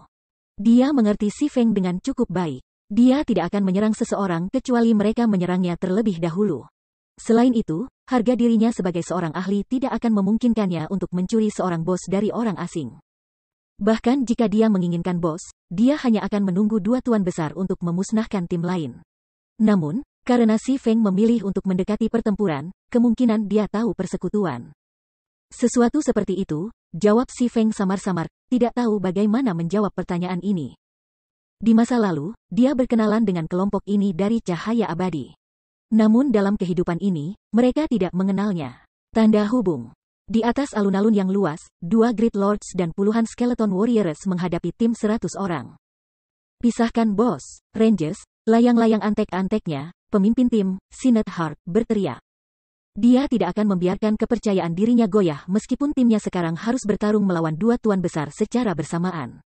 A: Dia mengerti Si Feng dengan cukup baik. Dia tidak akan menyerang seseorang kecuali mereka menyerangnya terlebih dahulu. Selain itu, harga dirinya sebagai seorang ahli tidak akan memungkinkannya untuk mencuri seorang bos dari orang asing. Bahkan jika dia menginginkan bos, dia hanya akan menunggu dua tuan besar untuk memusnahkan tim lain. Namun, karena Si Feng memilih untuk mendekati pertempuran, kemungkinan dia tahu persekutuan. Sesuatu seperti itu, jawab Si Feng samar-samar, tidak tahu bagaimana menjawab pertanyaan ini. Di masa lalu, dia berkenalan dengan kelompok ini dari cahaya abadi. Namun dalam kehidupan ini, mereka tidak mengenalnya. Tanda hubung. Di atas alun-alun yang luas, dua Great Lords dan puluhan Skeleton Warriors menghadapi tim 100 orang. Pisahkan bos, Rangers, layang-layang antek-anteknya, pemimpin tim, Sinet Hart, berteriak. Dia tidak akan membiarkan kepercayaan dirinya goyah meskipun timnya sekarang harus bertarung melawan dua tuan besar secara bersamaan.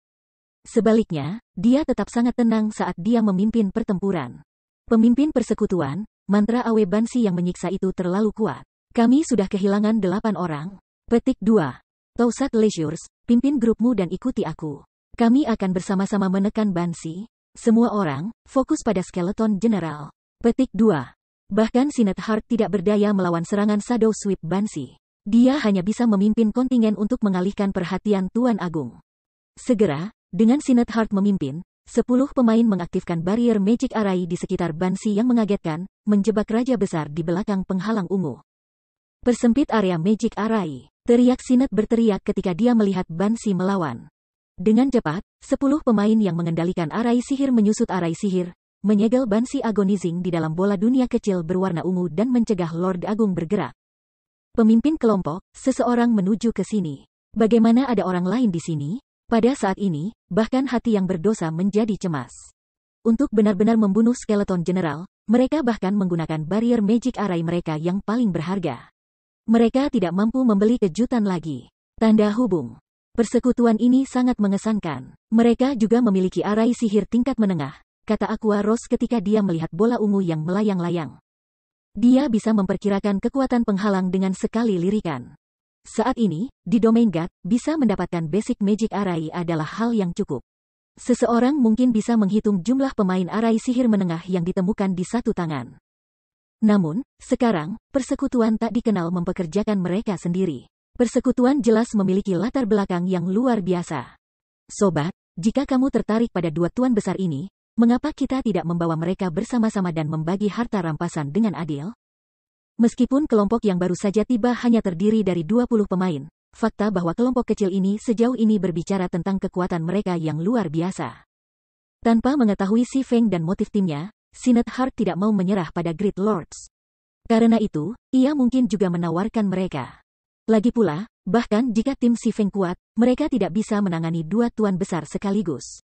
A: Sebaliknya, dia tetap sangat tenang saat dia memimpin pertempuran. Pemimpin persekutuan, mantra Awe Bansi yang menyiksa itu terlalu kuat. Kami sudah kehilangan delapan orang. Petik 2. Tausat Leisures, pimpin grupmu dan ikuti aku. Kami akan bersama-sama menekan Bansi. Semua orang, fokus pada skeleton general. Petik 2. Bahkan Sinet Hart tidak berdaya melawan serangan Shadow Sweep Bansi. Dia hanya bisa memimpin kontingen untuk mengalihkan perhatian Tuan Agung. Segera, dengan Sinet Hart memimpin, 10 pemain mengaktifkan barrier Magic Array di sekitar Bansi yang mengagetkan, menjebak Raja Besar di belakang penghalang ungu. Persempit area Magic Array, teriak Sinet berteriak ketika dia melihat Bansi melawan. Dengan cepat, 10 pemain yang mengendalikan arai sihir menyusut arai sihir, menyegel Bansi agonizing di dalam bola dunia kecil berwarna ungu dan mencegah Lord Agung bergerak. Pemimpin kelompok, seseorang menuju ke sini. Bagaimana ada orang lain di sini? Pada saat ini, bahkan hati yang berdosa menjadi cemas. Untuk benar-benar membunuh skeleton general, mereka bahkan menggunakan barrier magic array mereka yang paling berharga. Mereka tidak mampu membeli kejutan lagi. Tanda hubung. Persekutuan ini sangat mengesankan. Mereka juga memiliki arai sihir tingkat menengah, kata Aqua Rose ketika dia melihat bola ungu yang melayang-layang. Dia bisa memperkirakan kekuatan penghalang dengan sekali lirikan. Saat ini, di domain God, bisa mendapatkan basic magic array adalah hal yang cukup. Seseorang mungkin bisa menghitung jumlah pemain array sihir menengah yang ditemukan di satu tangan. Namun, sekarang, persekutuan tak dikenal mempekerjakan mereka sendiri. Persekutuan jelas memiliki latar belakang yang luar biasa. Sobat, jika kamu tertarik pada dua tuan besar ini, mengapa kita tidak membawa mereka bersama-sama dan membagi harta rampasan dengan adil? Meskipun kelompok yang baru saja tiba hanya terdiri dari 20 pemain, fakta bahwa kelompok kecil ini sejauh ini berbicara tentang kekuatan mereka yang luar biasa. Tanpa mengetahui si Feng dan motif timnya, Sinet Hart tidak mau menyerah pada Great Lords. Karena itu, ia mungkin juga menawarkan mereka. Lagi pula, bahkan jika tim si Feng kuat, mereka tidak bisa menangani dua tuan besar sekaligus.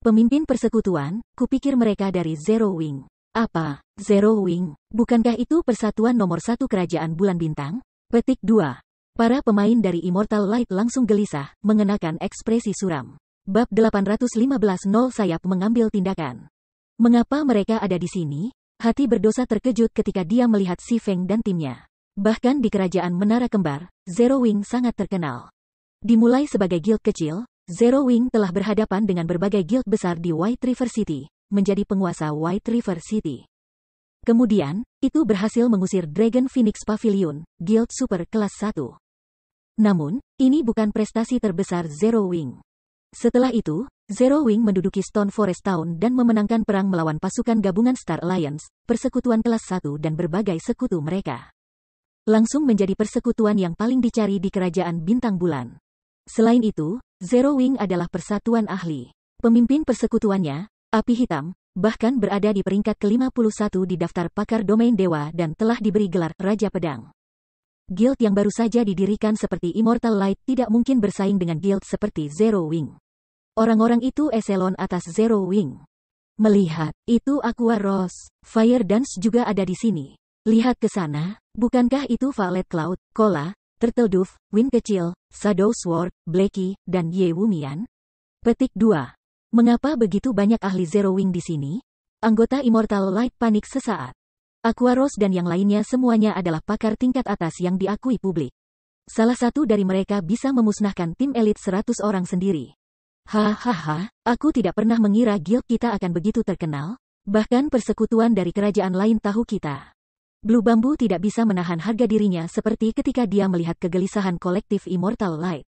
A: Pemimpin persekutuan, kupikir mereka dari Zero Wing. Apa? Zero Wing. Bukankah itu persatuan nomor satu kerajaan bulan bintang? Petik 2. Para pemain dari Immortal Light langsung gelisah, mengenakan ekspresi suram. Bab 815 Nol Sayap mengambil tindakan. Mengapa mereka ada di sini? Hati berdosa terkejut ketika dia melihat Si Feng dan timnya. Bahkan di kerajaan Menara Kembar, Zero Wing sangat terkenal. Dimulai sebagai guild kecil, Zero Wing telah berhadapan dengan berbagai guild besar di White River City, menjadi penguasa White River City. Kemudian, itu berhasil mengusir Dragon Phoenix Pavilion, Guild Super Kelas 1. Namun, ini bukan prestasi terbesar Zero Wing. Setelah itu, Zero Wing menduduki Stone Forest Town dan memenangkan perang melawan pasukan gabungan Star Alliance, persekutuan kelas 1 dan berbagai sekutu mereka. Langsung menjadi persekutuan yang paling dicari di kerajaan Bintang Bulan. Selain itu, Zero Wing adalah persatuan ahli. Pemimpin persekutuannya, Api Hitam, bahkan berada di peringkat ke-51 di daftar pakar domain dewa dan telah diberi gelar Raja Pedang. Guild yang baru saja didirikan seperti Immortal Light tidak mungkin bersaing dengan guild seperti Zero Wing. Orang-orang itu eselon atas Zero Wing. Melihat, itu Aqua Rose, Fire Dance juga ada di sini. Lihat ke sana, bukankah itu Violet Cloud, Cola, Turtle Dove, Wind Kecil, Shadow Sword, Blackie, dan Ye Wumian? Petik 2. Mengapa begitu banyak ahli Zero Wing di sini? Anggota Immortal Light panik sesaat. Aquaros dan yang lainnya semuanya adalah pakar tingkat atas yang diakui publik. Salah satu dari mereka bisa memusnahkan tim elit 100 orang sendiri. Hahaha, aku tidak pernah mengira guild kita akan begitu terkenal, bahkan persekutuan dari kerajaan lain tahu kita. Blue Bambu tidak bisa menahan harga dirinya seperti ketika dia melihat kegelisahan kolektif Immortal Light.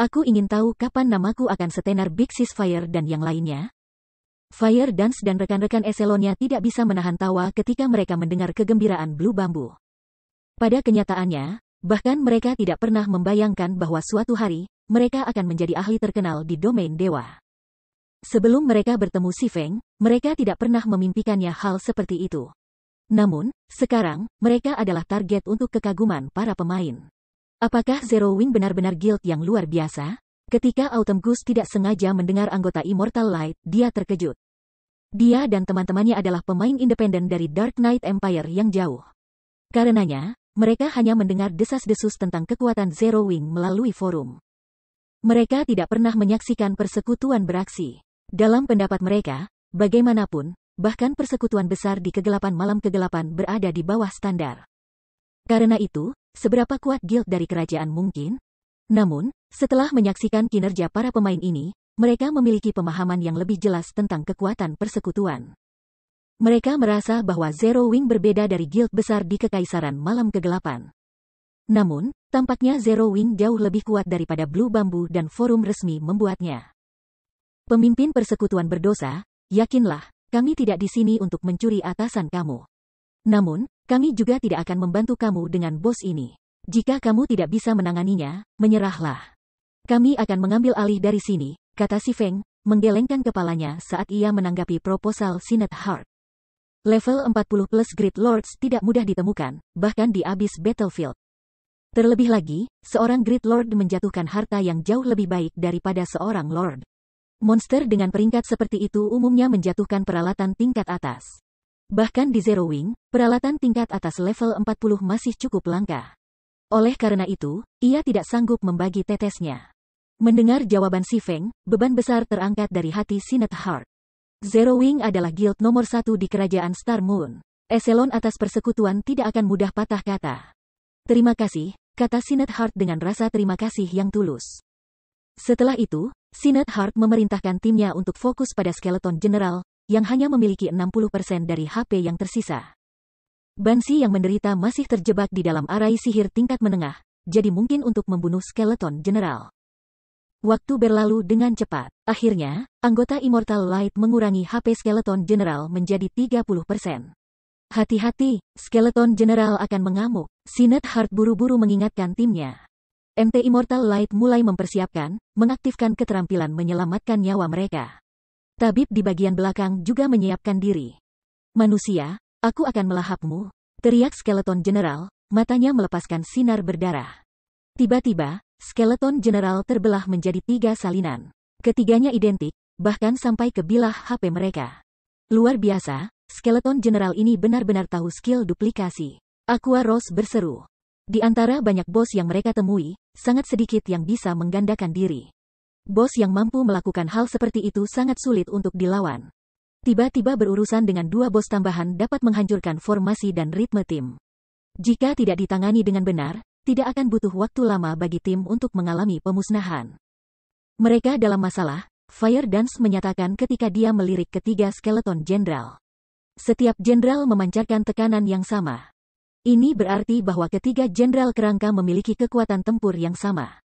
A: Aku ingin tahu kapan namaku akan setenar Big Sis Fire dan yang lainnya. Fire Dance dan rekan-rekan eselonnya tidak bisa menahan tawa ketika mereka mendengar kegembiraan Blue Bambu. Pada kenyataannya, bahkan mereka tidak pernah membayangkan bahwa suatu hari, mereka akan menjadi ahli terkenal di domain dewa. Sebelum mereka bertemu Si Feng, mereka tidak pernah memimpikannya hal seperti itu. Namun, sekarang, mereka adalah target untuk kekaguman para pemain. Apakah Zero Wing benar-benar guild yang luar biasa? Ketika Autumn Goose tidak sengaja mendengar anggota Immortal Light, dia terkejut. Dia dan teman-temannya adalah pemain independen dari Dark Knight Empire yang jauh. Karenanya, mereka hanya mendengar desas-desus tentang kekuatan Zero Wing melalui forum. Mereka tidak pernah menyaksikan persekutuan beraksi. Dalam pendapat mereka, bagaimanapun, bahkan persekutuan besar di kegelapan malam kegelapan berada di bawah standar. Karena itu, seberapa kuat guild dari kerajaan mungkin? Namun, setelah menyaksikan kinerja para pemain ini, mereka memiliki pemahaman yang lebih jelas tentang kekuatan persekutuan. Mereka merasa bahwa Zero Wing berbeda dari guild besar di Kekaisaran Malam Kegelapan. Namun, tampaknya Zero Wing jauh lebih kuat daripada Blue Bambu dan forum resmi membuatnya. Pemimpin persekutuan berdosa, yakinlah, kami tidak di sini untuk mencuri atasan kamu. Namun, kami juga tidak akan membantu kamu dengan bos ini. Jika kamu tidak bisa menanganinya, menyerahlah. Kami akan mengambil alih dari sini, kata si Feng, menggelengkan kepalanya saat ia menanggapi proposal Sinet Heart. Level 40 plus Great Lords tidak mudah ditemukan, bahkan di Abyss battlefield. Terlebih lagi, seorang Great Lord menjatuhkan harta yang jauh lebih baik daripada seorang Lord. Monster dengan peringkat seperti itu umumnya menjatuhkan peralatan tingkat atas. Bahkan di Zero Wing, peralatan tingkat atas level 40 masih cukup langka. Oleh karena itu, ia tidak sanggup membagi tetesnya. Mendengar jawaban Si Feng, beban besar terangkat dari hati Sinet Heart. Zero Wing adalah guild nomor satu di kerajaan Star Moon. Eselon atas persekutuan tidak akan mudah patah kata. Terima kasih, kata Sinet Heart dengan rasa terima kasih yang tulus. Setelah itu, Sinet Heart memerintahkan timnya untuk fokus pada skeleton general, yang hanya memiliki 60% dari HP yang tersisa. Bansi yang menderita masih terjebak di dalam arai sihir tingkat menengah, jadi mungkin untuk membunuh skeleton general. Waktu berlalu dengan cepat. Akhirnya, anggota Immortal Light mengurangi HP skeleton general menjadi 30%. Hati-hati, skeleton general akan mengamuk. Sinet Heart buru-buru mengingatkan timnya. MT Immortal Light mulai mempersiapkan, mengaktifkan keterampilan menyelamatkan nyawa mereka. Tabib di bagian belakang juga menyiapkan diri. Manusia, aku akan melahapmu, teriak skeleton general, matanya melepaskan sinar berdarah. Tiba-tiba, skeleton general terbelah menjadi tiga salinan. Ketiganya identik, bahkan sampai ke bilah HP mereka. Luar biasa, skeleton general ini benar-benar tahu skill duplikasi. Aqua Rose berseru. Di antara banyak bos yang mereka temui, sangat sedikit yang bisa menggandakan diri. Bos yang mampu melakukan hal seperti itu sangat sulit untuk dilawan. Tiba-tiba berurusan dengan dua bos tambahan dapat menghancurkan formasi dan ritme tim. Jika tidak ditangani dengan benar, tidak akan butuh waktu lama bagi tim untuk mengalami pemusnahan. Mereka dalam masalah, Fire Dance menyatakan ketika dia melirik ketiga skeleton jenderal. Setiap jenderal memancarkan tekanan yang sama. Ini berarti bahwa ketiga jenderal kerangka memiliki kekuatan tempur yang sama.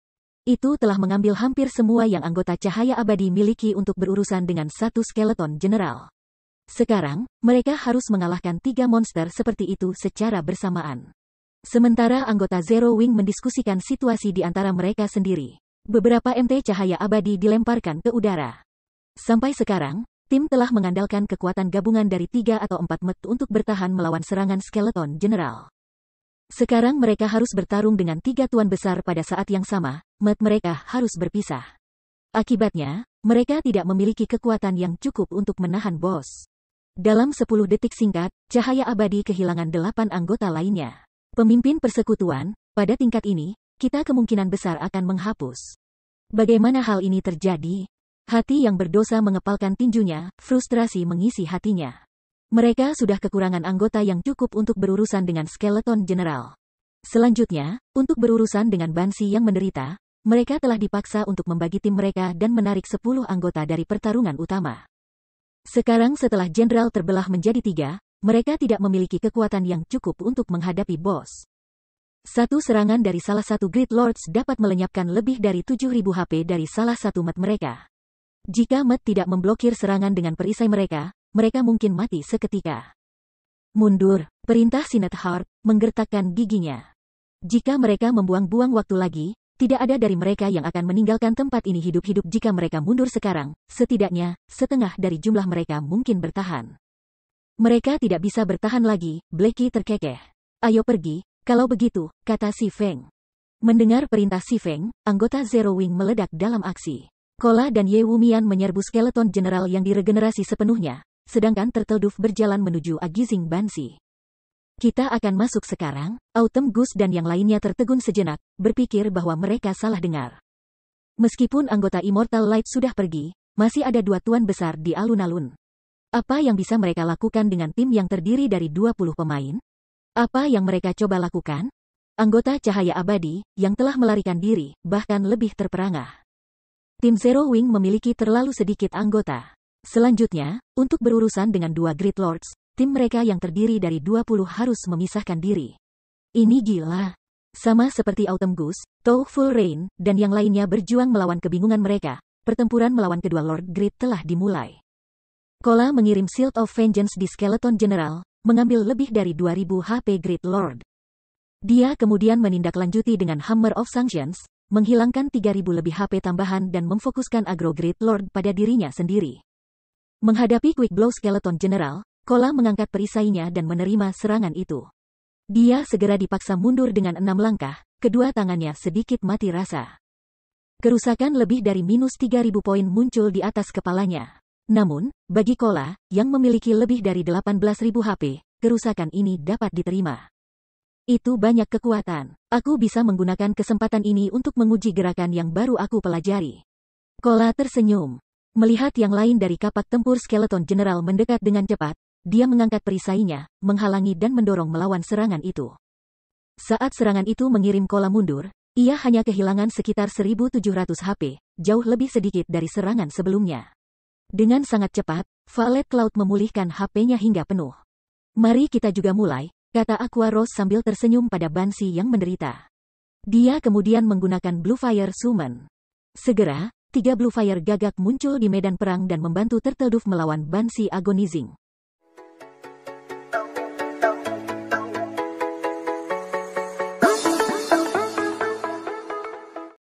A: Itu telah mengambil hampir semua yang anggota cahaya abadi miliki untuk berurusan dengan satu skeleton general. Sekarang, mereka harus mengalahkan tiga monster seperti itu secara bersamaan. Sementara anggota Zero Wing mendiskusikan situasi di antara mereka sendiri. Beberapa MT cahaya abadi dilemparkan ke udara. Sampai sekarang, tim telah mengandalkan kekuatan gabungan dari tiga atau empat met untuk bertahan melawan serangan skeleton general. Sekarang mereka harus bertarung dengan tiga tuan besar pada saat yang sama, mat mereka harus berpisah. Akibatnya, mereka tidak memiliki kekuatan yang cukup untuk menahan bos. Dalam 10 detik singkat, cahaya abadi kehilangan delapan anggota lainnya. Pemimpin persekutuan, pada tingkat ini, kita kemungkinan besar akan menghapus. Bagaimana hal ini terjadi? Hati yang berdosa mengepalkan tinjunya, frustrasi mengisi hatinya. Mereka sudah kekurangan anggota yang cukup untuk berurusan dengan skeleton general. Selanjutnya, untuk berurusan dengan Bansi yang menderita, mereka telah dipaksa untuk membagi tim mereka dan menarik 10 anggota dari pertarungan utama. Sekarang setelah jenderal terbelah menjadi tiga, mereka tidak memiliki kekuatan yang cukup untuk menghadapi bos. Satu serangan dari salah satu Great Lords dapat melenyapkan lebih dari 7000 HP dari salah satu mat mereka. Jika Met tidak memblokir serangan dengan perisai mereka, mereka mungkin mati seketika. Mundur, perintah Hart, menggertakkan giginya. Jika mereka membuang-buang waktu lagi, tidak ada dari mereka yang akan meninggalkan tempat ini hidup-hidup jika mereka mundur sekarang, setidaknya, setengah dari jumlah mereka mungkin bertahan. Mereka tidak bisa bertahan lagi, Blackie terkekeh. Ayo pergi, kalau begitu, kata si Feng. Mendengar perintah si Feng, anggota Zero Wing meledak dalam aksi. Kola dan Ye Wumian menyerbu skeleton general yang diregenerasi sepenuhnya, sedangkan Turtledoof berjalan menuju Agizing Bansi. Kita akan masuk sekarang, Autumn Goose dan yang lainnya tertegun sejenak, berpikir bahwa mereka salah dengar. Meskipun anggota Immortal Light sudah pergi, masih ada dua tuan besar di alun-alun. Apa yang bisa mereka lakukan dengan tim yang terdiri dari 20 pemain? Apa yang mereka coba lakukan? Anggota Cahaya Abadi, yang telah melarikan diri, bahkan lebih terperangah. Tim Zero Wing memiliki terlalu sedikit anggota. Selanjutnya, untuk berurusan dengan dua Great Lords, tim mereka yang terdiri dari 20 harus memisahkan diri. Ini gila. Sama seperti Autumn Goose, Full Rain, dan yang lainnya berjuang melawan kebingungan mereka, pertempuran melawan kedua Lord Great telah dimulai. Kola mengirim Shield of Vengeance di Skeleton General, mengambil lebih dari 2000 HP Great Lord. Dia kemudian menindaklanjuti dengan Hammer of Sanctions, menghilangkan 3000 lebih HP tambahan dan memfokuskan Agro Great Lord pada dirinya sendiri. Menghadapi Quick Blow Skeleton General, Kola mengangkat perisainya dan menerima serangan itu. Dia segera dipaksa mundur dengan enam langkah, kedua tangannya sedikit mati rasa. Kerusakan lebih dari minus 3000 poin muncul di atas kepalanya. Namun, bagi Kola, yang memiliki lebih dari 18.000 HP, kerusakan ini dapat diterima. Itu banyak kekuatan. Aku bisa menggunakan kesempatan ini untuk menguji gerakan yang baru aku pelajari. Kola tersenyum. Melihat yang lain dari kapak tempur skeleton general mendekat dengan cepat, dia mengangkat perisainya, menghalangi dan mendorong melawan serangan itu. Saat serangan itu mengirim kolam mundur, ia hanya kehilangan sekitar 1700 HP, jauh lebih sedikit dari serangan sebelumnya. Dengan sangat cepat, Valet Cloud memulihkan HP-nya hingga penuh. Mari kita juga mulai, kata Aqua Rose sambil tersenyum pada Bansi yang menderita. Dia kemudian menggunakan Blue Fire Summon. Segera, tiga Blue Fire gagak muncul di medan perang dan membantu Turtle Dove melawan Banshee Agonizing.